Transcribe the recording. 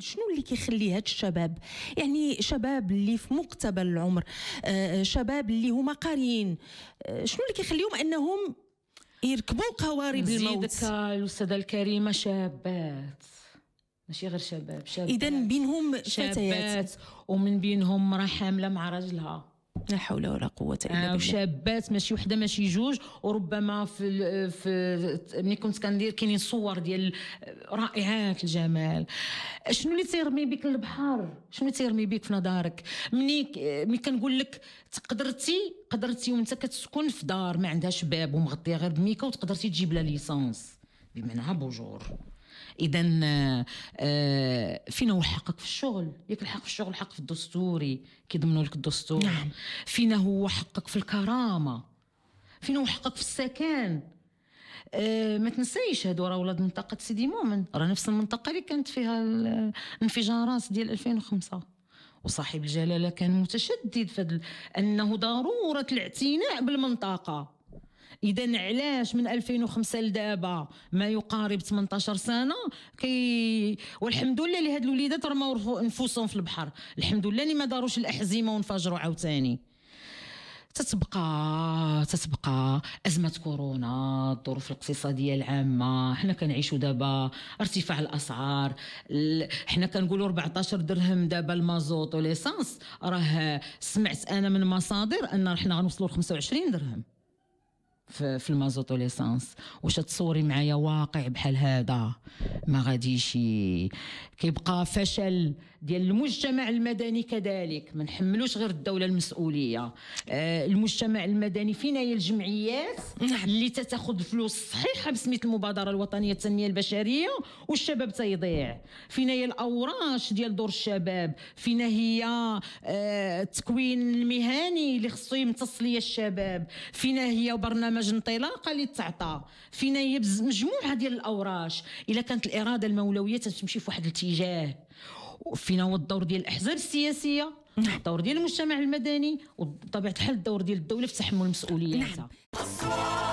شنو اللي كيخلي هاد الشباب يعني شباب اللي في مقتبل العمر آه، آه، شباب اللي هما قاريين آه، شنو اللي كيخليهم انهم يركبوا قوارب الموت زيدك الاستاذه الكريمه شابات ماشي غير شباب شابات اذا بينهم شابات فتيات ومن بينهم راه حامله مع راجلها لا حول ولا قوه الا أه، بالله وشابات ماشي وحده ماشي جوج وربما في في ملي كنت كندير كاينين صور ديال رائعات الجمال شنو اللي تيرمي بك البحر شنو اللي تيرمي بك في نظرك ملي ملي كنقول لك تقدرتي قدرتي وانت كتسكن في دار ما عندهاش باب ومغطيه غير بميكا وتقدرتي تجيب لها ليسونس بمعنى بوجور اذا آه، فينا هو حقك في الشغل ياك الحق في الشغل حق في الدستوري كيضمنوا لك الدستور نعم. فينا هو حقك في الكرامه فينا هو حقك في السكن آه، ما تنسيش هادو راه ولاد منطقه سيدي مؤمن راه نفس المنطقه اللي كانت فيها الانفجارات آه، ديال 2005 وصاحب الجلاله كان متشدد في انه ضروره الاعتناء بالمنطقه اذا علاش من 2005 لدابا ما يقارب 18 سنه كي والحمد لله لهاد الوليدات رموا نفوسهم في البحر الحمد لله اللي ما داروش الاحزيمه وانفجروا عاوتاني تتبقى تتبقى ازمه كورونا الظروف الاقتصاديه العامه حنا كنعيشوا دابا ارتفاع الاسعار حنا كنقولوا 14 درهم دابا المازوت وليسانس راه سمعت انا من مصادر ان حنا غنوصلوا ل 25 درهم في, في المازوت وليسانس واش تصوري معايا واقع بحال هذا ما غاديش كيبقى فشل ديال المجتمع المدني كذلك ما نحملوش غير الدوله المسؤوليه آه، المجتمع المدني فينا هي الجمعيات نعم. اللي تتاخذ الفلوس الصحيحه بسميت المبادره الوطنيه للتنميه البشريه والشباب تيضيع فينا هي الاوراش ديال دور الشباب فينا هي آه، التكوين المهني اللي خصو يمتص ليا الشباب فينا هي برنامج برنامج انطلاقة اللي لي تعطى فينا هي مجموعه ديال الاوراش الا كانت الاراده المولويه تمشي في واحد الاتجاه فينا هو الدور ديال الاحزاب السياسيه نعم. الدور ديال المجتمع المدني وبطبيعه الحال الدور ديال الدوله في تحمل المسؤوليه نعم.